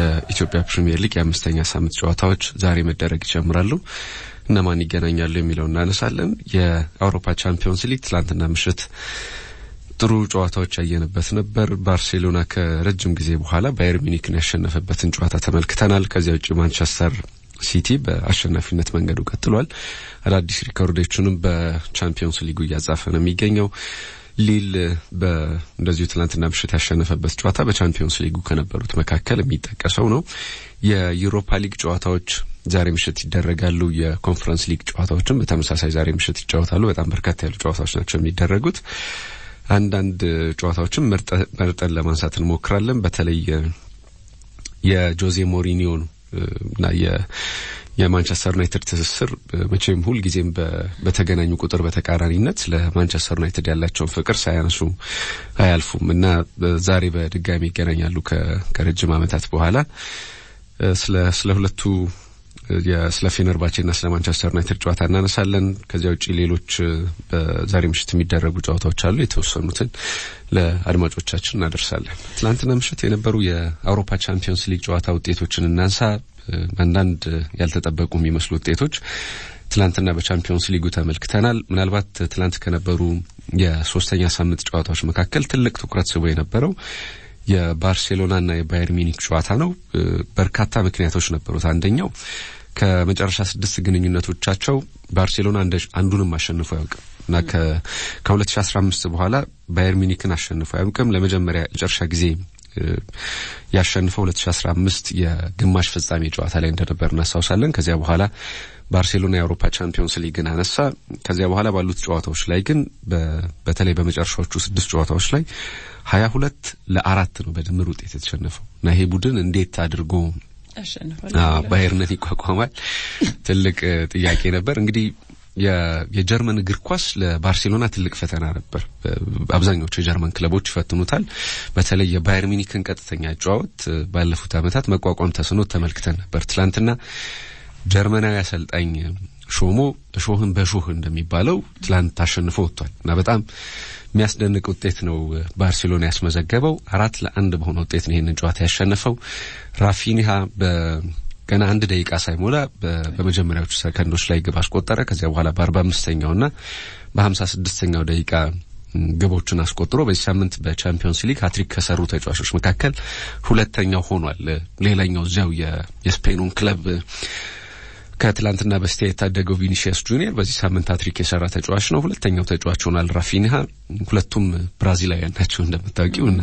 የኢትዮጵያ ፕሪምየር ሊግ የአምስተኛ ሳምንት ጨዋታዎች ዛሬ መደረግ ይጀምራሉ። እነማን ይገናኛሉ የሚለው እናነሳለን። የአውሮፓ ቻምፒዮንስ ሊግ ትላንትና ምሽት ጥሩ ጨዋታዎች ያየንበት ነበር። ባርሴሎና ከረጅም ጊዜ በኋላ ባየር ሚኒክን ያሸነፈበትን ጨዋታ ተመልክተናል። ከዚያ ውጭ ማንቸስተር ሲቲ በአሸናፊነት መንገዱ ቀጥሏል። አዳዲስ ሪከርዶችንም በቻምፒዮንስ ሊጉ እያጻፈ ነው የሚገኘው። ሊል እንደዚሁ ትናንትና ምሽት ያሸነፈበት ጨዋታ በቻምፒዮንስ ሊጉ ከነበሩት መካከል የሚጠቀሰው ነው። የዩሮፓ ሊግ ጨዋታዎች ዛሬ ምሽት ይደረጋሉ። የኮንፈረንስ ሊግ ጨዋታዎችም በተመሳሳይ ዛሬ ምሽት ይጫወታሉ። በጣም በርካታ ያሉ ጨዋታዎች ናቸው የሚደረጉት። አንዳንድ ጨዋታዎችም መርጠን ለማንሳት እንሞክራለን። በተለይ የጆዜ ሞሪኒዮን እና የማንቸስተር ዩናይትድ ትስስር መቼም ሁልጊዜም በተገናኙ ቁጥር በተቃራኒነት ለማንቸስተር ዩናይትድ ያላቸውን ፍቅር ሳያነሱ አያልፉም እና ዛሬ በድጋሚ ይገናኛሉ ከረጅም ዓመታት በኋላ ስለ ስለ ሁለቱ ስለ ና ስለ ማንቸስተር ዩናይትድ ጨዋታ እናነሳለን። ከዚያ ውጭ ሌሎች በዛሬ ምሽት የሚደረጉ ጨዋታዎች አሉ። የተወሰኑትን ለአድማጮቻችን እናደርሳለን። ትላንትና ምሽት የነበሩ የአውሮፓ ቻምፒዮንስ ሊግ ጨዋታ ውጤቶችን እናንሳ። አንዳንድ ያልተጠበቁ የሚመስሉ ውጤቶች ትላንትና በቻምፒዮንስ ሊጉ ተመልክተናል። ምናልባት ትላንት ከነበሩ የሶስተኛ ሳምንት ጨዋታዎች መካከል ትልቅ ትኩረት ስቦ የነበረው የባርሴሎናና የባየር ሚኒክ ጨዋታ ነው። በርካታ ምክንያቶች ነበሩት። አንደኛው ከመጨረሻ ስድስት ግንኙነቶቻቸው ባርሴሎና አንዱንም አሸንፎ አያውቅም እና ከ2015 በኋላ ባየር ሚኒክን አሸንፎ አያውቅም። ለመጀመሪያ መጨረሻ ጊዜ ያሸንፈው 2015 የግማሽ ፍጻሜ ጨዋታ ላይ እንደነበር እናስታውሳለን። ከዚያ በኋላ ባርሴሎና የአውሮፓ ቻምፒዮንስ ሊግን አነሳ። ከዚያ በኋላ ባሉት ጨዋታዎች ላይ ግን በተለይ በመጨረሻዎቹ ስድስት ጨዋታዎች ላይ ሀያ ሁለት ለአራት ነው በድምር ውጤት የተሸነፈው እና ይሄ ቡድን እንዴት አድርጎ ባየርንን ይቋቋማል ትልቅ ጥያቄ ነበር እንግዲህ የጀርመን እግር ኳስ ለባርሴሎና ትልቅ ፈተና ነበር። አብዛኞቹ የጀርመን ክለቦች ይፈትኑታል። በተለይ የባየር ሚኒክን ቀጥተኛ ጨዋወት ባለፉት ዓመታት መቋቋም ተስኖ ተመልክተን ነበር። ትላንትና ጀርመናዊ አሰልጣኝ ሾሞ እሾህን በሾህ እንደሚባለው ትላንት አሸንፎ ወጥቷል እና በጣም የሚያስደንቅ ውጤት ነው ባርሴሎና ያስመዘገበው። አራት ለአንድ በሆነ ውጤት ነው ይህንን ጨዋታ ያሸነፈው ራፊኒሃ ገና አንድ ደቂቃ ሳይሞላ በመጀመሪያዎቹ ሰከንዶች ላይ ግብ አስቆጠረ። ከዚያ በኋላ በአርባ አምስተኛውና በሀምሳ ስድስተኛው ደቂቃ ግቦቹን አስቆጥሮ በዚህ ሳምንት በቻምፒዮንስ ሊግ ሀትሪክ ከሰሩ ተጫዋቾች መካከል ሁለተኛው ሆኗል። ሌላኛው እዚያው የስፔኑን ክለብ ከትላንትና በስቲያ የታደገው ቪኒሺየስ ጁኒየር በዚህ ሳምንት ሀትሪክ የሰራ ተጫዋች ነው። ሁለተኛው ተጫዋች ሆኗል ራፊኒሃ። ሁለቱም ብራዚላውያን ናቸው እንደምታውቂው እና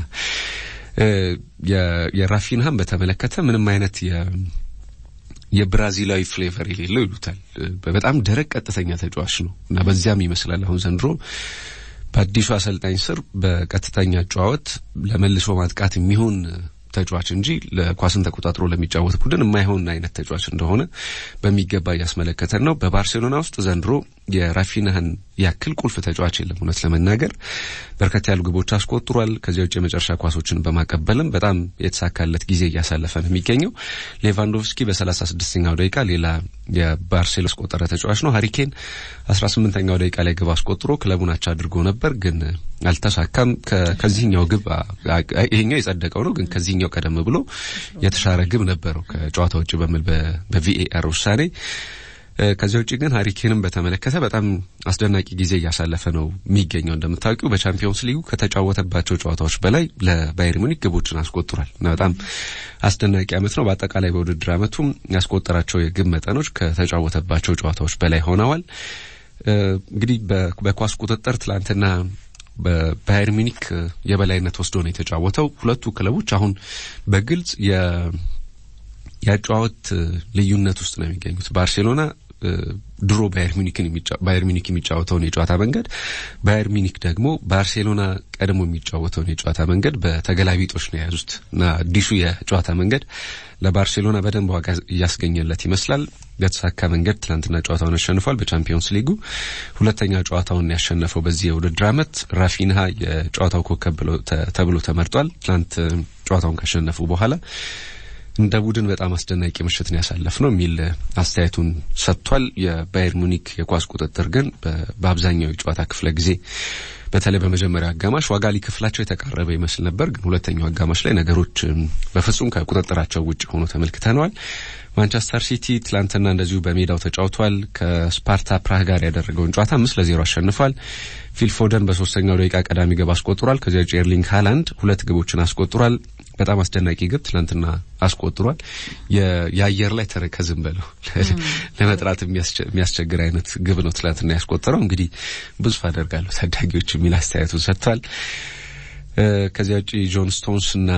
የራፊንሃም በተመለከተ ምንም አይነት የብራዚላዊ ፍሌቨር የሌለው ይሉታል። በጣም ደረቅ ቀጥተኛ ተጫዋች ነው እና በዚያም ይመስላል አሁን ዘንድሮ በአዲሱ አሰልጣኝ ስር በቀጥተኛ ጨዋወት ለመልሶ ማጥቃት የሚሆን ተጫዋች እንጂ ለኳስን ተቆጣጥሮ ለሚጫወት ቡድን የማይሆን አይነት ተጫዋች እንደሆነ በሚገባ እያስመለከተን ነው። በባርሴሎና ውስጥ ዘንድሮ የራፊናህን ያክል ቁልፍ ተጫዋች የለም። እውነት ለመናገር በርከት ያሉ ግቦች አስቆጥሯል። ከዚያ ውጭ የመጨረሻ ኳሶችን በማቀበልም በጣም የተሳካለት ጊዜ እያሳለፈ ነው የሚገኘው። ሌቫንዶቭስኪ በሰላሳ ስድስተኛው ደቂቃ ሌላ የባርሴሎ አስቆጠረ ተጫዋች ነው። ሀሪኬን አስራ ስምንተኛው ደቂቃ ላይ ግብ አስቆጥሮ ክለቡን አቻ አድርጎ ነበር ግን አልተሳካም። ከዚህኛው ግብ ይሄኛው የጸደቀው ነው፣ ግን ከዚህኛው ቀደም ብሎ የተሻረ ግብ ነበረው ከጨዋታ ውጭ በሚል በቪኤአር ውሳኔ። ከዚያ ውጭ ግን ሀሪኬንም በተመለከተ በጣም አስደናቂ ጊዜ እያሳለፈ ነው የሚገኘው። እንደምታውቂው በቻምፒዮንስ ሊጉ ከተጫወተባቸው ጨዋታዎች በላይ ለባየር ሙኒክ ግቦችን አስቆጥሯል። በጣም አስደናቂ አመት ነው። በአጠቃላይ በውድድር ዓመቱም ያስቆጠራቸው የግብ መጠኖች ከተጫወተባቸው ጨዋታዎች በላይ ሆነዋል። እንግዲህ በኳስ ቁጥጥር ትላንትና በባየር ሚኒክ የበላይነት ወስዶ ነው የተጫወተው። ሁለቱ ክለቦች አሁን በግልጽ የአጫወት ልዩነት ውስጥ ነው የሚገኙት ባርሴሎና ድሮ ባየር ሚኒክ የሚጫወተውን የጨዋታ መንገድ ባየር ሚኒክ ደግሞ ባርሴሎና ቀድሞ የሚጫወተውን የጨዋታ መንገድ በተገላቢጦች ነው የያዙት እና አዲሱ የጨዋታ መንገድ ለባርሴሎና በደንብ ዋጋ እያስገኘለት ይመስላል። በተሳካ መንገድ ትናንትና ጨዋታውን አሸንፏል። በቻምፒዮንስ ሊጉ ሁለተኛ ጨዋታውን ያሸነፈው በዚህ የውድድር ዓመት ራፊንሃ የጨዋታው ኮከብ ተብሎ ተመርጧል። ትናንት ጨዋታውን ካሸነፉ በኋላ እንደ ቡድን በጣም አስደናቂ ምሽት ነው ያሳለፍ ነው የሚል አስተያየቱን ሰጥቷል። የባየር ሙኒክ የኳስ ቁጥጥር ግን በአብዛኛው የጨዋታ ክፍለ ጊዜ በተለይ በመጀመሪያ አጋማሽ ዋጋ ሊከፍላቸው የተቃረበ ይመስል ነበር። ግን ሁለተኛው አጋማሽ ላይ ነገሮች በፍጹም ከቁጥጥራቸው ውጭ ሆኖ ተመልክተነዋል። ማንቸስተር ሲቲ ትላንትና እንደዚሁ በሜዳው ተጫውቷል። ከስፓርታ ፕራህ ጋር ያደረገውን ጨዋታ አምስት ለዜሮ አሸንፏል። ፊል ፎደን በሶስተኛው ደቂቃ ቀዳሚ ግብ አስቆጥሯል። ከዚያ ኤርሊንግ ሃላንድ ሁለት ግቦችን አስቆጥሯል። በጣም አስደናቂ ግብ ትናንትና አስቆጥሯል። የአየር ላይ ተረከ ዝም በለው ለመጥራት የሚያስቸግር አይነት ግብ ነው ትናንትና ያስቆጠረው። እንግዲህ ብዙ አደርጋለሁ ታዳጊዎች የሚል አስተያየቱን ሰጥቷል። ከዚያ ውጭ ጆን ስቶንስ እና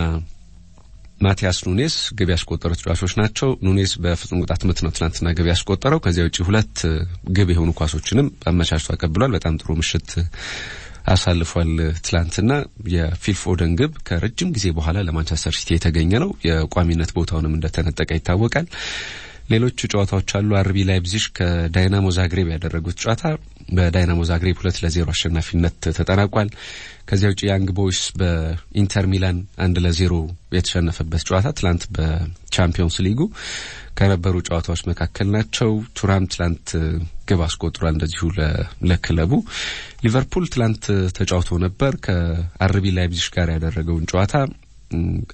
ማቲያስ ኑኔስ ግብ ያስቆጠሩ ተጫዋቾች ናቸው። ኑኔስ በፍጹም ቅጣት ምት ነው ትናንትና ግብ ያስቆጠረው። ከዚያ ውጭ ሁለት ግብ የሆኑ ኳሶችንም አመቻችቶ አቀብሏል። በጣም ጥሩ ምሽት አሳልፏል። ትላንትና የፊል ፎደን ግብ ከረጅም ጊዜ በኋላ ለማንቸስተር ሲቲ የተገኘ ነው። የቋሚነት ቦታውንም እንደተነጠቀ ይታወቃል። ሌሎቹ ጨዋታዎች አሉ። አርቢ ላይፕዚሽ ከዳይናሞ ዛግሬብ ያደረጉት ጨዋታ በዳይናሞ ዛግሬብ ሁለት ለዜሮ አሸናፊነት ተጠናቋል። ከዚያ ውጭ ያንግ ቦይስ በኢንተር ሚላን አንድ ለዜሮ የተሸነፈበት ጨዋታ ትላንት በቻምፒዮንስ ሊጉ ከነበሩ ጨዋታዎች መካከል ናቸው። ቱራም ትላንት ግብ አስቆጥሯል እንደዚሁ ለክለቡ። ሊቨርፑል ትላንት ተጫውቶ ነበር ከአርቢ ላይፕዚሽ ጋር ያደረገውን ጨዋታ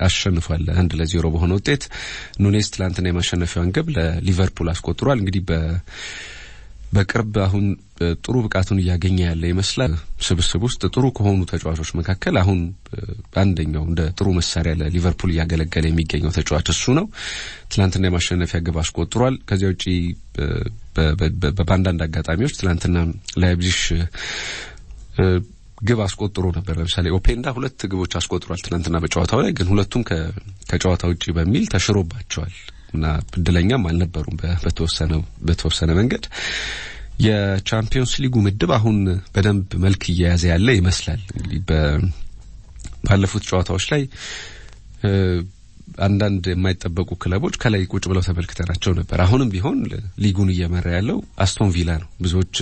አሸንፏል። አንድ ለዜሮ በሆነ ውጤት ኑኔስ ትላንትና የማሸነፊያውን ግብ ለሊቨርፑል አስቆጥሯል። እንግዲህ በቅርብ አሁን ጥሩ ብቃቱን እያገኘ ያለ ይመስላል። ስብስብ ውስጥ ጥሩ ከሆኑ ተጫዋቾች መካከል አሁን አንደኛው እንደ ጥሩ መሳሪያ ለሊቨርፑል እያገለገለ የሚገኘው ተጫዋች እሱ ነው። ትናንትና የማሸነፊያ ግብ አስቆጥሯል። ከዚያ ውጪ በአንዳንድ አጋጣሚዎች ትናንትና ላይብዚሽ ግብ አስቆጥሮ ነበር። ለምሳሌ ኦፔንዳ ሁለት ግቦች አስቆጥሯል ትናንትና በጨዋታው ላይ ግን ሁለቱም ከጨዋታ ውጪ በሚል ተሽሮባቸዋል። እና እድለኛም አልነበሩም በተወሰነ በተወሰነ መንገድ የቻምፒዮንስ ሊጉ ምድብ አሁን በደንብ መልክ እየያዘ ያለ ይመስላል። እንግዲህ ባለፉት ጨዋታዎች ላይ አንዳንድ የማይጠበቁ ክለቦች ከላይ ቁጭ ብለው ተመልክተናቸው ነበር። አሁንም ቢሆን ሊጉን እየመራ ያለው አስቶን ቪላ ነው። ብዙዎች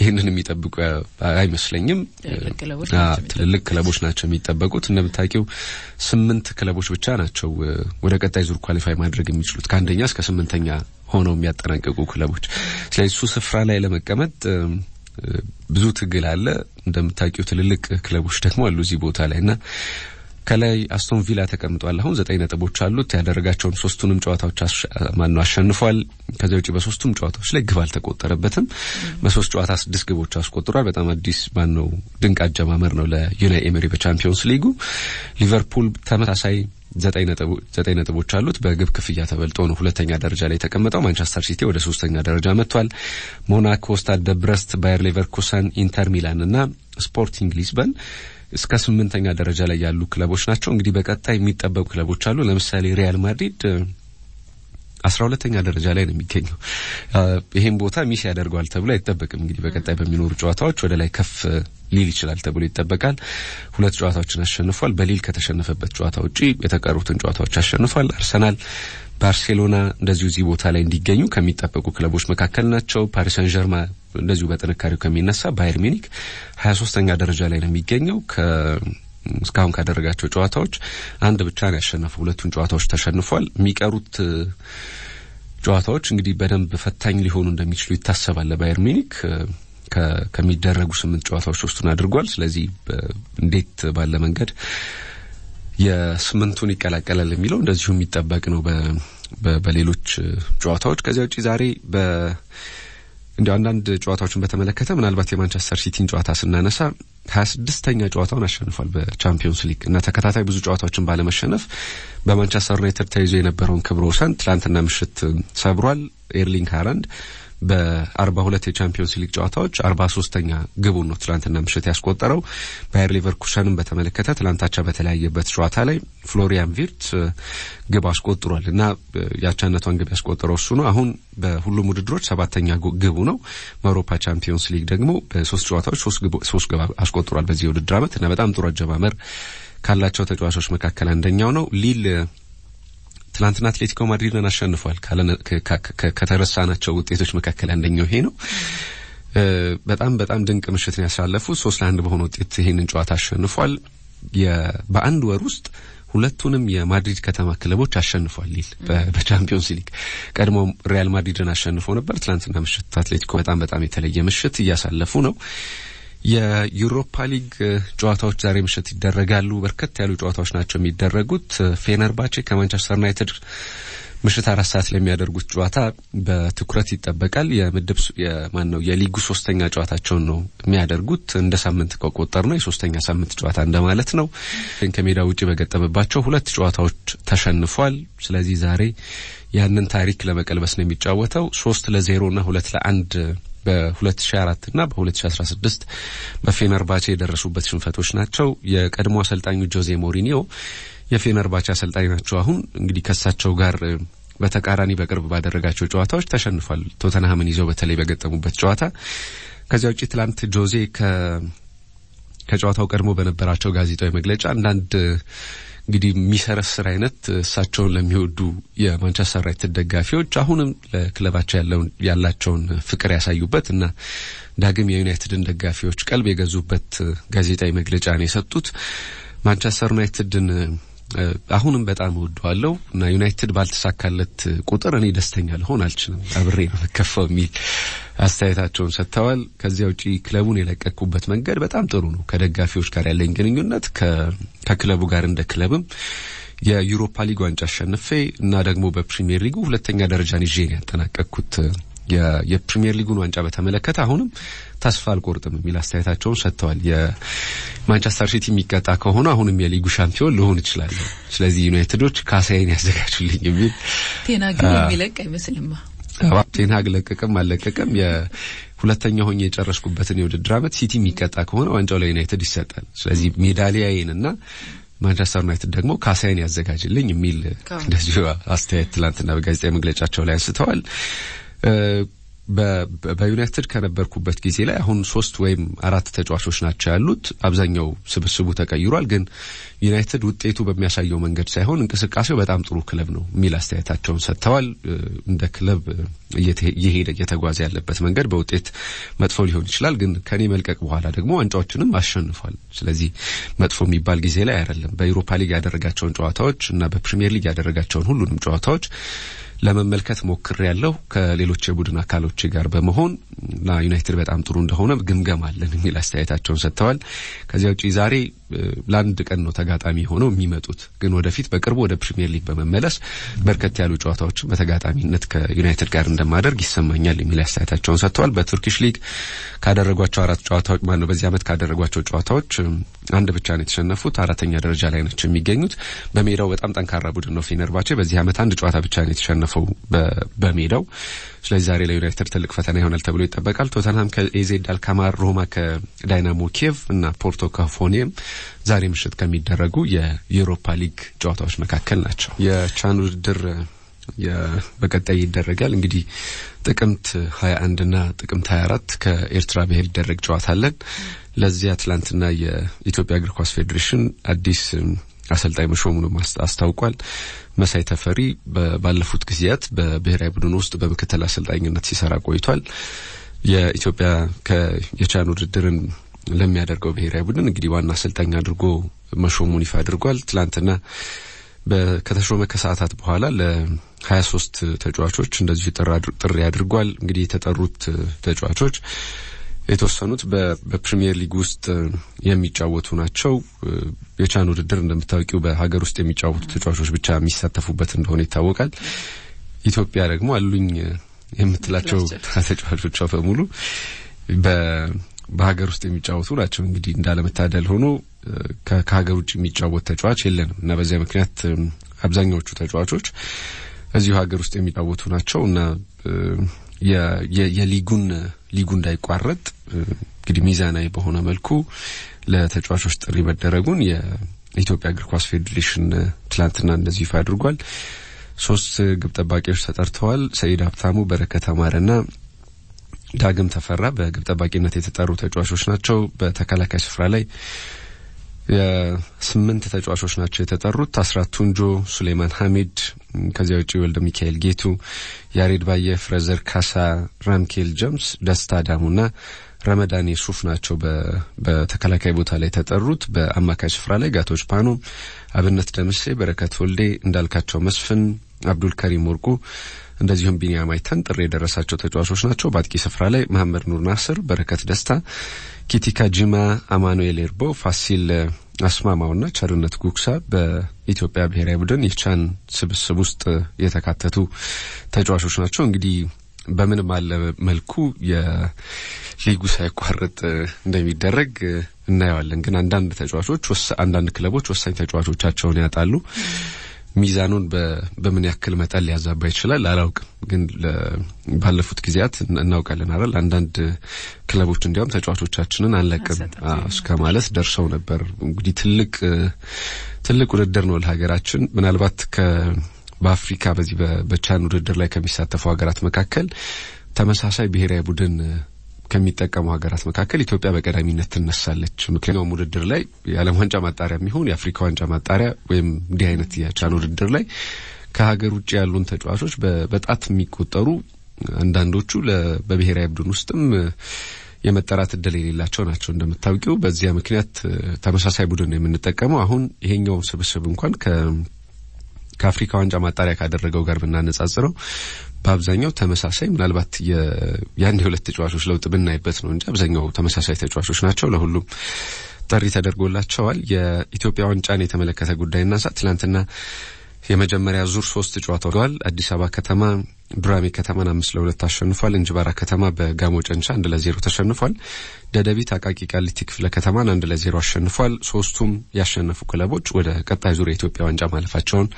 ይህንን የሚጠብቁ አይመስለኝም። ትልልቅ ክለቦች ናቸው የሚጠበቁት። እንደምታውቂው ስምንት ክለቦች ብቻ ናቸው ወደ ቀጣይ ዙር ኳሊፋይ ማድረግ የሚችሉት ከአንደኛ እስከ ስምንተኛ ሆነው የሚያጠናቀቁ ክለቦች። ስለዚህ እሱ ስፍራ ላይ ለመቀመጥ ብዙ ትግል አለ። እንደምታውቂው ትልልቅ ክለቦች ደግሞ አሉ እዚህ ቦታ ላይ እና ከላይ አስቶን ቪላ ተቀምጧል። አሁን ዘጠኝ ነጥቦች አሉት። ያደረጋቸውን ሶስቱንም ጨዋታዎች ማነው አሸንፏል። ከዚ ውጭ በሶስቱም ጨዋታዎች ላይ ግብ አልተቆጠረበትም። በሶስት ጨዋታ ስድስት ግቦች አስቆጥሯል። በጣም አዲስ ማነው ድንቅ አጀማመር ነው ለዩናይ ኤምሪ በቻምፒዮንስ ሊጉ። ሊቨርፑል ተመሳሳይ ዘጠኝ ነጥቦች አሉት። በግብ ክፍያ ተበልጦ ነው ሁለተኛ ደረጃ ላይ የተቀመጠው። ማንቸስተር ሲቲ ወደ ሶስተኛ ደረጃ መጥቷል። ሞናኮ፣ ስታድ ብረስት፣ ባየር ሌቨርኩሰን፣ ኢንተር ሚላን እና ስፖርቲንግ ሊዝበን እስከ ስምንተኛ ደረጃ ላይ ያሉ ክለቦች ናቸው። እንግዲህ በቀጣይ የሚጠበቁ ክለቦች አሉ። ለምሳሌ ሪያል ማድሪድ አስራ ሁለተኛ ደረጃ ላይ ነው የሚገኘው። ይሄን ቦታ ሚስ ያደርገዋል ተብሎ አይጠበቅም። እንግዲህ በቀጣይ በሚኖሩ ጨዋታዎች ወደ ላይ ከፍ ሊል ይችላል ተብሎ ይጠበቃል። ሁለት ጨዋታዎችን አሸንፏል። በሊል ከተሸነፈበት ጨዋታ ውጪ የተቀሩትን ጨዋታዎች አሸንፏል። አርሰናል፣ ባርሴሎና እንደዚሁ እዚህ ቦታ ላይ እንዲገኙ ከሚጠበቁ ክለቦች መካከል ናቸው። ፓሪስ ጀርማ እንደዚሁ በጥንካሬው ከሚነሳ ባየር ሚኒክ ሀያ ሶስተኛ ደረጃ ላይ ነው የሚገኘው እስካሁን ካደረጋቸው ጨዋታዎች አንድ ብቻ ነው ያሸነፈው። ሁለቱን ጨዋታዎች ተሸንፏል። የሚቀሩት ጨዋታዎች እንግዲህ በደንብ ፈታኝ ሊሆኑ እንደሚችሉ ይታሰባል ለባየር ሚኒክ ከሚደረጉ ስምንት ጨዋታዎች ሶስቱን አድርጓል። ስለዚህ እንዴት ባለ መንገድ የስምንቱን ይቀላቀላል የሚለው እንደዚሁ የሚጠበቅ ነው በሌሎች ጨዋታዎች። ከዚያ ውጪ ዛሬ እንዲ አንዳንድ ጨዋታዎችን በተመለከተ ምናልባት የማንቸስተር ሲቲን ጨዋታ ስናነሳ ሀያ ስድስተኛ ጨዋታውን አሸንፏል በቻምፒዮንስ ሊግ እና ተከታታይ ብዙ ጨዋታዎችን ባለመሸነፍ በማንቸስተር ዩናይትድ ተይዞ የነበረውን ክብረ ወሰን ትላንትና ምሽት ሰብሯል ኤርሊንግ ሀላንድ በአርባ ሁለት የቻምፒዮንስ ሊግ ጨዋታዎች አርባ ሶስተኛ ግቡን ነው ትላንትና ምሽት ያስቆጠረው። ባየር ሊቨርኩሰንን በተመለከተ ትላንታቻ በተለያየበት ጨዋታ ላይ ፍሎሪያን ቪርት ግብ አስቆጥሯል እና ያቻነቷን ግብ ያስቆጠረው እሱ ነው። አሁን በሁሉም ውድድሮች ሰባተኛ ግቡ ነው። በአውሮፓ ቻምፒዮንስ ሊግ ደግሞ በሶስት ጨዋታዎች ሶስት ግብ አስቆጥሯል በዚህ የውድድር አመት እና በጣም ጥሩ አጀማመር ካላቸው ተጫዋቾች መካከል አንደኛው ነው። ሊል ትናንትና አትሌቲኮ ማድሪድን አሸንፏል። ከተረሳናቸው ውጤቶች መካከል አንደኛው ይሄ ነው። በጣም በጣም ድንቅ ነው ያሳለፉ ሶስት ለአንድ በሆነ ውጤት ይህንን ጨዋታ አሸንፏል። በአንድ ወር ውስጥ ሁለቱንም የማድሪድ ከተማ ክለቦች አሸንፏል ሊል በቻምፒዮንስ ሊግ ቀድሞ ሪያል ማድሪድን አሸንፎ ነበር። ትናንትና ምሽት አትሌቲኮ በጣም በጣም የተለየ ምሽት እያሳለፉ ነው። የዩሮፓ ሊግ ጨዋታዎች ዛሬ ምሽት ይደረጋሉ። በርከት ያሉ ጨዋታዎች ናቸው የሚደረጉት። ፌነርባቼ ከማንቸስተር ዩናይትድ ምሽት አራት ሰዓት ለሚያደርጉት ጨዋታ በትኩረት ይጠበቃል። የምድብ የማን ነው የሊጉ ሶስተኛ ጨዋታቸውን ነው የሚያደርጉት። እንደ ሳምንት ከቆጠር ነው የሶስተኛ ሳምንት ጨዋታ እንደማለት ነው። ከሜዳ ውጪ በገጠመባቸው ሁለት ጨዋታዎች ተሸንፏል። ስለዚህ ዛሬ ያንን ታሪክ ለመቀልበስ ነው የሚጫወተው። ሶስት ለዜሮ እና ሁለት ለአንድ በ2004 እና በ2016 በፌነርባቼ የደረሱበት ሽንፈቶች ናቸው። የቀድሞ አሰልጣኙ ጆዜ ሞሪኒዮ የፌነርባቼ አሰልጣኝ ናቸው። አሁን እንግዲህ ከሳቸው ጋር በተቃራኒ በቅርብ ባደረጋቸው ጨዋታዎች ተሸንፏል። ቶተንሃምን ይዘው በተለይ በገጠሙበት ጨዋታ። ከዚያ ውጪ ትላንት ጆዜ ከጨዋታው ቀድሞ በነበራቸው ጋዜጣዊ መግለጫ አንዳንድ እንግዲህ የሚሰረስር አይነት እሳቸውን ለሚወዱ የማንቸስተር ዩናይትድ ደጋፊዎች አሁንም ለክለባቸው ያላቸውን ፍቅር ያሳዩበት እና ዳግም የዩናይትድን ደጋፊዎች ቀልብ የገዙበት ጋዜጣዊ መግለጫ ነው የሰጡት። ማንቸስተር ዩናይትድን አሁንም በጣም እወደዋለሁ እና ዩናይትድ ባልተሳካለት ቁጥር እኔ ደስተኛ ልሆን አልችልም፣ አብሬ ነው የምከፋው የሚል አስተያየታቸውን ሰጥተዋል። ከዚያ ውጪ ክለቡን የለቀቅኩበት መንገድ በጣም ጥሩ ነው። ከደጋፊዎች ጋር ያለኝ ግንኙነት ከክለቡ ጋር እንደ ክለብም የዩሮፓ ሊግ ዋንጫ አሸንፌ እና ደግሞ በፕሪሚየር ሊጉ ሁለተኛ ደረጃን ይዤ ያጠናቀቅኩት የፕሪሚየር ሊጉን ዋንጫ በተመለከተ አሁንም ተስፋ አልቆርጥም የሚል አስተያየታቸውን ሰጥተዋል። የማንቸስተር ሲቲ የሚቀጣ ከሆነ አሁንም የሊጉ ሻምፒዮን ልሆን እችላለሁ። ስለዚህ ዩናይትዶች ካሳይን ያዘጋጁልኝ የሚል ቴና ግን የሚለቅ አይመስልማ ቴንሃግ ለቀቀም አለቀቀም የሁለተኛ ሆኜ የጨረስኩበትን የውድድር ዓመት ሲቲ የሚቀጣ ከሆነ ዋንጫው ለዩናይትድ ይሰጣል። ስለዚህ ሜዳሊያዬንና ማንቸስተር ዩናይትድ ደግሞ ካሳይን ያዘጋጅልኝ የሚል እንደዚሁ አስተያየት ትላንትና በጋዜጣዊ መግለጫቸው ላይ አንስተዋል። በዩናይትድ ከነበርኩበት ጊዜ ላይ አሁን ሶስት ወይም አራት ተጫዋቾች ናቸው ያሉት። አብዛኛው ስብስቡ ተቀይሯል። ግን ዩናይትድ ውጤቱ በሚያሳየው መንገድ ሳይሆን እንቅስቃሴው በጣም ጥሩ ክለብ ነው የሚል አስተያየታቸውን ሰጥተዋል። እንደ ክለብ እየሄደ እየተጓዘ ያለበት መንገድ በውጤት መጥፎ ሊሆን ይችላል። ግን ከኔ መልቀቅ በኋላ ደግሞ ዋንጫዎችንም አሸንፏል። ስለዚህ መጥፎ የሚባል ጊዜ ላይ አይደለም። በኢሮፓ ሊግ ያደረጋቸውን ጨዋታዎች እና በፕሪሚየር ሊግ ያደረጋቸውን ሁሉንም ጨዋታዎች ለመመልከት ሞክር ያለው ከሌሎች የቡድን አካሎች ጋር በመሆን እና ዩናይትድ በጣም ጥሩ እንደሆነ ግምገማለን አለን የሚል አስተያየታቸውን ሰጥተዋል። ከዚያ ውጪ ዛሬ ለአንድ ቀን ነው ተጋጣሚ ሆነው የሚመጡት፣ ግን ወደፊት በቅርቡ ወደ ፕሪምየር ሊግ በመመለስ በርከት ያሉ ጨዋታዎችን በተጋጣሚነት ከዩናይትድ ጋር እንደማደርግ ይሰማኛል የሚል አስተያየታቸውን ሰጥተዋል። በቱርኪሽ ሊግ ካደረጓቸው አራት ጨዋታዎች ማነው በዚህ ዓመት ካደረጓቸው ጨዋታዎች አንድ ብቻ ነው የተሸነፉት። አራተኛ ደረጃ ላይ ናቸው የሚገኙት። በሜዳው በጣም ጠንካራ ቡድን ነው ፌነርባቼ። በዚህ አመት አንድ ጨዋታ ብቻ ነው የተሸነፉት። ያሸነፈው በሜዳው። ስለዚህ ዛሬ ለዩናይትድ ትልቅ ፈተና ይሆናል ተብሎ ይጠበቃል። ቶተንሃም ከኤዜድ አልካማር፣ ሮማ ከዳይናሞ ኪየቭ እና ፖርቶ ከፎኔም ዛሬ ምሽት ከሚደረጉ የዩሮፓ ሊግ ጨዋታዎች መካከል ናቸው። የቻን ውድድር በቀጣይ ይደረጋል። እንግዲህ ጥቅምት 21 ና ጥቅምት 24 ከኤርትራ ብሔር ይደረግ ጨዋታ አለን። ለዚያ አትላንትና የኢትዮጵያ እግር ኳስ ፌዴሬሽን አዲስ አሰልጣኝ መሾሙንም አስታውቋል። መሳይ ተፈሪ ባለፉት ጊዜያት በብሔራዊ ቡድን ውስጥ በምክትል አሰልጣኝነት ሲሰራ ቆይቷል። የኢትዮጵያ የቻን ውድድርን ለሚያደርገው ብሔራዊ ቡድን እንግዲህ ዋና አሰልጣኝ አድርጎ መሾሙን ይፋ አድርጓል። ትላንትና ከተሾመ ከሰዓታት በኋላ ለሀያ ሶስት ተጫዋቾች እንደዚሁ ጥሪ አድርጓል። እንግዲህ የተጠሩት ተጫዋቾች የተወሰኑት በፕሪሚየር ሊግ ውስጥ የሚጫወቱ ናቸው። የቻን ውድድር እንደምታውቂው በሀገር ውስጥ የሚጫወቱ ተጫዋቾች ብቻ የሚሳተፉበት እንደሆነ ይታወቃል። ኢትዮጵያ ደግሞ አሉኝ የምትላቸው ተጫዋቾቿ በሙሉ በሀገር ውስጥ የሚጫወቱ ናቸው። እንግዲህ እንዳለመታደል ሆኖ ከሀገር ውጭ የሚጫወት ተጫዋች የለንም እና በዚያ ምክንያት አብዛኛዎቹ ተጫዋቾች እዚሁ ሀገር ውስጥ የሚጫወቱ ናቸው እና የሊጉን ሊጉ እንዳይቋረጥ እንግዲህ ሚዛናዊ በሆነ መልኩ ለተጫዋቾች ጥሪ መደረጉን የኢትዮጵያ እግር ኳስ ፌዴሬሽን ትላንትና እንደዚህ ይፋ አድርጓል። ሶስት ግብ ጠባቂዎች ተጠርተዋል። ሰይድ ሀብታሙ፣ በረከት አማረና ዳግም ተፈራ በግብ ጠባቂነት የተጠሩ ተጫዋቾች ናቸው። በተከላካይ ስፍራ ላይ ስምንት ተጫዋቾች ናቸው የተጠሩት። አስራት ቱንጆ፣ ሱሌማን ሀሚድ፣ ከዚያ ውጭ ወልደ ሚካኤል ጌቱ፣ ያሬድ ባየ፣ ፍረዘር ካሳ፣ ራምኬል ጀምስ፣ ደስታ ዳሙና ረመዳን የሱፍ ናቸው። በተከላካይ ቦታ ላይ ተጠሩት። በአማካይ ስፍራ ላይ ጋቶች ፓኖ፣ አብነት ደምሴ፣ በረከት ወልዴ፣ እንዳልካቸው መስፍን፣ አብዱል ከሪም ወርቁ እንደዚሁም ቢኒያም አይተን ጥሪ የደረሳቸው ተጫዋቾች ናቸው። በአጥቂ ስፍራ ላይ መሐመድ ኑር ናስር፣ በረከት ደስታ፣ ኪቲካ ጂማ፣ አማኑኤል ኤርቦ፣ ፋሲል አስማማውና ቸርነት ጉግሳ በኢትዮጵያ ብሔራዊ ቡድን የቻን ስብስብ ውስጥ የተካተቱ ተጫዋቾች ናቸው። እንግዲህ በምን ባለ መልኩ የሊጉ ሳይቋረጥ እንደሚደረግ እናየዋለን። ግን አንዳንድ ተጫዋቾች አንዳንድ ክለቦች ወሳኝ ተጫዋቾቻቸውን ያጣሉ። ሚዛኑን በምን ያክል መጠን ሊያዛባ ይችላል አላውቅም። ግን ባለፉት ጊዜያት እናውቃለን አይደል? አንዳንድ ክለቦች እንዲያውም ተጫዋቾቻችንን አንለቅም እስከ ማለት ደርሰው ነበር። እንግዲህ ትልቅ ትልቅ ውድድር ነው ለሀገራችን ምናልባት ከ በአፍሪካ በዚህ በቻን ውድድር ላይ ከሚሳተፉ ሀገራት መካከል ተመሳሳይ ብሔራዊ ቡድን ከሚጠቀሙ ሀገራት መካከል ኢትዮጵያ በቀዳሚነት ትነሳለች። ምክንያቱም ውድድር ላይ የዓለም ዋንጫ ማጣሪያ የሚሆን የአፍሪካ ዋንጫ ማጣሪያ ወይም እንዲህ አይነት የቻን ውድድር ላይ ከሀገር ውጭ ያሉን ተጫዋቾች በጣት የሚቆጠሩ አንዳንዶቹ በብሔራዊ ቡድን ውስጥም የመጠራት እድል የሌላቸው ናቸው። እንደምታውቂው በዚያ ምክንያት ተመሳሳይ ቡድን ነው የምንጠቀመው። አሁን ይሄኛው ስብስብ እንኳን ከአፍሪካ ዋንጫ ማጣሪያ ካደረገው ጋር ብናነጻጽረው በአብዛኛው ተመሳሳይ ምናልባት የአንድ የሁለት ተጫዋቾች ለውጥ ብናይበት ነው እንጂ አብዛኛው ተመሳሳይ ተጫዋቾች ናቸው። ለሁሉም ጥሪ ተደርጎላቸዋል። የኢትዮጵያ ዋንጫን የተመለከተ ጉዳይ እናንሳ። ትላንትና የመጀመሪያ ዙር ሶስት ጨዋታ ወደዋል። አዲስ አበባ ከተማ ዱራሜ ከተማን አምስት ለሁለት አሸንፏል። እንጅባራ ከተማ በጋሞ ጨንቻ አንድ ለዜሮ ተሸንፏል። ደደቢት አቃቂ ቃሊቲ ክፍለ ከተማን አንድ ለዜሮ አሸንፏል። ሶስቱም ያሸነፉ ክለቦች ወደ ቀጣይ ዙር የኢትዮጵያ ዋንጫ ማለፋቸውን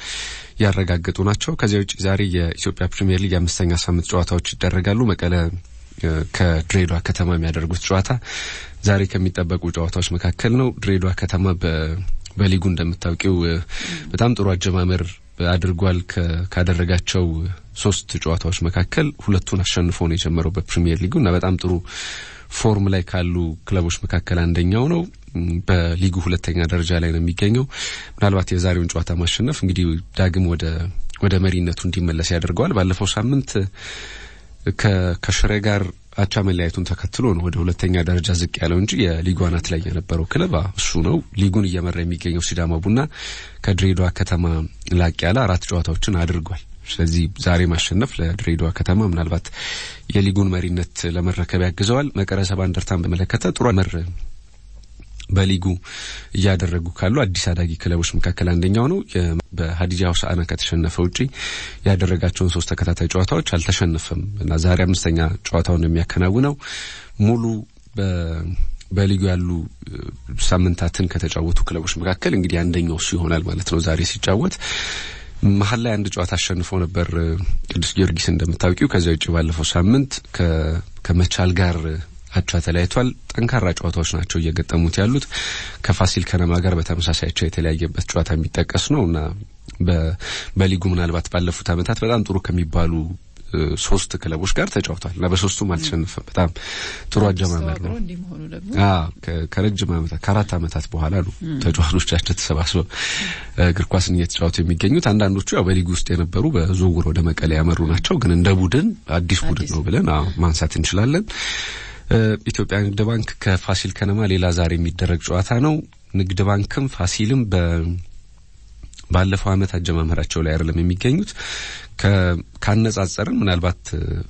ያረጋገጡ ናቸው። ከዚያ ውጭ ዛሬ የኢትዮጵያ ፕሪምየር ሊግ የአምስተኛ ሳምንት ጨዋታዎች ይደረጋሉ። መቀለ ከድሬዳዋ ከተማ የሚያደርጉት ጨዋታ ዛሬ ከሚጠበቁ ጨዋታዎች መካከል ነው። ድሬዳዋ ከተማ በ በሊጉ እንደምታውቂው በጣም ጥሩ አጀማመር አድርጓል። ካደረጋቸው ሶስት ጨዋታዎች መካከል ሁለቱን አሸንፎ ነው የጀመረው በፕሪሚየር ሊጉ እና በጣም ጥሩ ፎርም ላይ ካሉ ክለቦች መካከል አንደኛው ነው። በሊጉ ሁለተኛ ደረጃ ላይ ነው የሚገኘው። ምናልባት የዛሬውን ጨዋታ ማሸነፍ እንግዲህ ዳግም ወደ ወደ መሪነቱ እንዲመለስ ያደርገዋል። ባለፈው ሳምንት ከሽሬ ጋር አቻ መለያየቱን ተከትሎ ነው ወደ ሁለተኛ ደረጃ ዝቅ ያለው እንጂ የሊጉ አናት ላይ የነበረው ክለብ እሱ ነው። ሊጉን እየመራ የሚገኘው ሲዳማ ቡና ከድሬዳዋ ከተማ ላቅ ያለ አራት ጨዋታዎችን አድርጓል። ስለዚህ ዛሬ ማሸነፍ ለድሬዳዋ ከተማ ምናልባት የሊጉን መሪነት ለመረከብ ያግዘዋል። መቀረ ሰባ እንደርታን በመለከተ ጥሩ መር በሊጉ እያደረጉ ካሉ አዲስ አዳጊ ክለቦች መካከል አንደኛው ነው። በሀዲጃ ሆሳዕና ከተሸነፈ ውጪ ያደረጋቸውን ሶስት ተከታታይ ጨዋታዎች አልተሸነፈም እና ዛሬ አምስተኛ ጨዋታውን የሚያከናውነው ሙሉ በሊጉ ያሉ ሳምንታትን ከተጫወቱ ክለቦች መካከል እንግዲህ አንደኛው እሱ ይሆናል ማለት ነው። ዛሬ ሲጫወት መሀል ላይ አንድ ጨዋታ አሸንፎ ነበር ቅዱስ ጊዮርጊስ እንደምታውቂው። ከዚያ ውጭ ባለፈው ሳምንት ከመቻል ጋር አቻ ተለያይቷል። ጠንካራ ጨዋታዎች ናቸው እየገጠሙት ያሉት። ከፋሲል ከነማ ጋር በተመሳሳይ የተለያየበት ጨዋታ የሚጠቀስ ነው እና በሊጉ ምናልባት ባለፉት ዓመታት በጣም ጥሩ ከሚባሉ ሶስት ክለቦች ጋር ተጫውቷል እና በሶስቱም አልተሸነፈም። በጣም ጥሩ አጀማመር ነው። ከረጅም ዓመታት ከአራት ዓመታት በኋላ ነው ተጫዋቾቻቸው ተሰባስበው እግር ኳስን እየተጫወቱ የሚገኙት። አንዳንዶቹ ያው በሊግ ውስጥ የነበሩ በዝውውር ወደ መቀሌ ያመሩ ናቸው። ግን እንደ ቡድን አዲስ ቡድን ነው ብለን ማንሳት እንችላለን። ኢትዮጵያ ንግድ ባንክ ከፋሲል ከነማ ሌላ ዛሬ የሚደረግ ጨዋታ ነው። ንግድ ባንክም ፋሲልም ባለፈው አመት አጀማመራቸው ላይ አይደለም የሚገኙት። ካነጻጸርን ምናልባት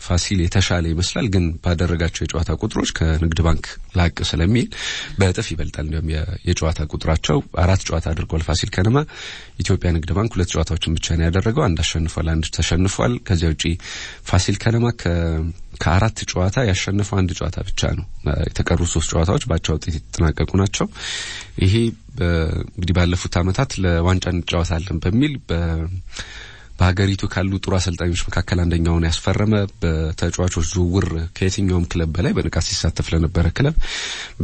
ፋሲል የተሻለ ይመስላል፣ ግን ባደረጋቸው የጨዋታ ቁጥሮች ከንግድ ባንክ ላቅ ስለሚል በእጥፍ ይበልጣል። እንዲሁም የጨዋታ ቁጥራቸው አራት ጨዋታ አድርጓል ፋሲል ከነማ። ኢትዮጵያ ንግድ ባንክ ሁለት ጨዋታዎችን ብቻ ነው ያደረገው፣ አንድ አሸንፏል፣ አንድ ተሸንፏል። ከዚያ ውጪ ፋሲል ከነማ ከአራት ጨዋታ ያሸነፈው አንድ ጨዋታ ብቻ ነው። የተቀሩ ሶስት ጨዋታዎች በአቻ ውጤት የተጠናቀቁ ናቸው። ይሄ እንግዲህ ባለፉት ዓመታት ለዋንጫ እንጫወታለን በሚል በሀገሪቱ ካሉ ጥሩ አሰልጣኞች መካከል አንደኛውን ያስፈረመ በተጫዋቾች ዝውውር ከየትኛውም ክለብ በላይ በንቃት ሲሳተፍ ለነበረ ክለብ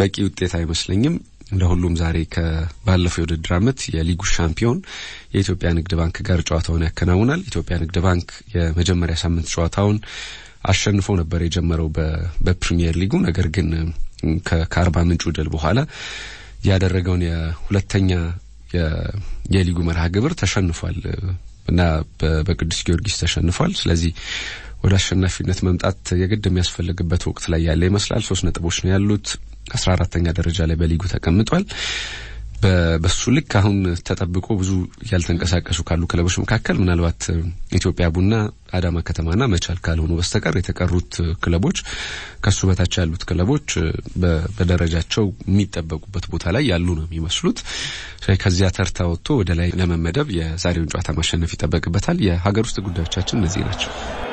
በቂ ውጤት አይመስለኝም። እንደ ሁሉም ዛሬ ከባለፈው የውድድር አመት የሊጉ ሻምፒዮን የኢትዮጵያ ንግድ ባንክ ጋር ጨዋታውን ያከናውናል። ኢትዮጵያ ንግድ ባንክ የመጀመሪያ ሳምንት ጨዋታውን አሸንፎ ነበር የጀመረው በፕሪሚየር ሊጉ። ነገር ግን ከአርባ ምንጭ ድል በኋላ ያደረገውን የሁለተኛ የሊጉ መርሃ ግብር ተሸንፏል እና በቅዱስ ጊዮርጊስ ተሸንፏል። ስለዚህ ወደ አሸናፊነት መምጣት የግድ የሚያስፈልግበት ወቅት ላይ ያለ ይመስላል። ሶስት ነጥቦች ነው ያሉት። አስራ አራተኛ ደረጃ ላይ በሊጉ ተቀምጧል። በሱ ልክ አሁን ተጠብቆ ብዙ ያልተንቀሳቀሱ ካሉ ክለቦች መካከል ምናልባት ኢትዮጵያ ቡና፣ አዳማ ከተማና መቻል ካልሆኑ በስተቀር የተቀሩት ክለቦች ከሱ በታች ያሉት ክለቦች በደረጃቸው የሚጠበቁበት ቦታ ላይ ያሉ ነው የሚመስሉት። ከዚያ ተርታ ወጥቶ ወደ ላይ ለመመደብ የዛሬውን ጨዋታ ማሸነፍ ይጠበቅበታል። የሀገር ውስጥ ጉዳዮቻችን እነዚህ ናቸው።